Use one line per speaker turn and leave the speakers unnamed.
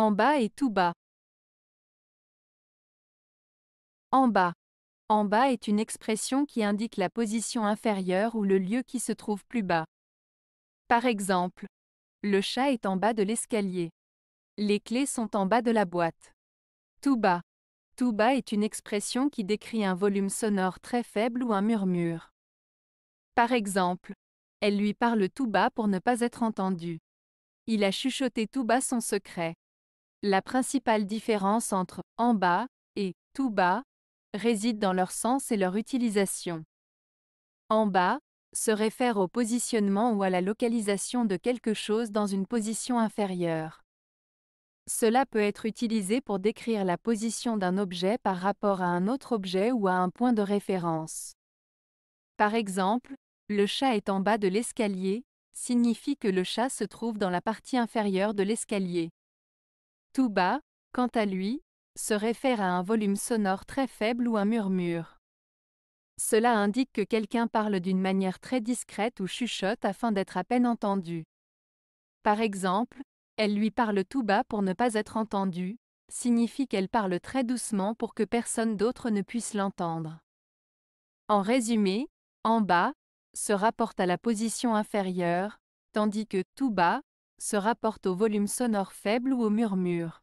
En bas et tout bas. En bas. En bas est une expression qui indique la position inférieure ou le lieu qui se trouve plus bas. Par exemple, le chat est en bas de l'escalier. Les clés sont en bas de la boîte. Tout bas. Tout bas est une expression qui décrit un volume sonore très faible ou un murmure. Par exemple, elle lui parle tout bas pour ne pas être entendue. Il a chuchoté tout bas son secret. La principale différence entre en bas et tout bas réside dans leur sens et leur utilisation. En bas se réfère au positionnement ou à la localisation de quelque chose dans une position inférieure. Cela peut être utilisé pour décrire la position d'un objet par rapport à un autre objet ou à un point de référence. Par exemple, le chat est en bas de l'escalier signifie que le chat se trouve dans la partie inférieure de l'escalier. Tout bas, quant à lui, se réfère à un volume sonore très faible ou un murmure. Cela indique que quelqu'un parle d'une manière très discrète ou chuchote afin d'être à peine entendu. Par exemple, elle lui parle tout bas pour ne pas être entendue, signifie qu'elle parle très doucement pour que personne d'autre ne puisse l'entendre. En résumé, en bas se rapporte à la position inférieure, tandis que tout bas se rapporte au volume sonore faible ou au murmure.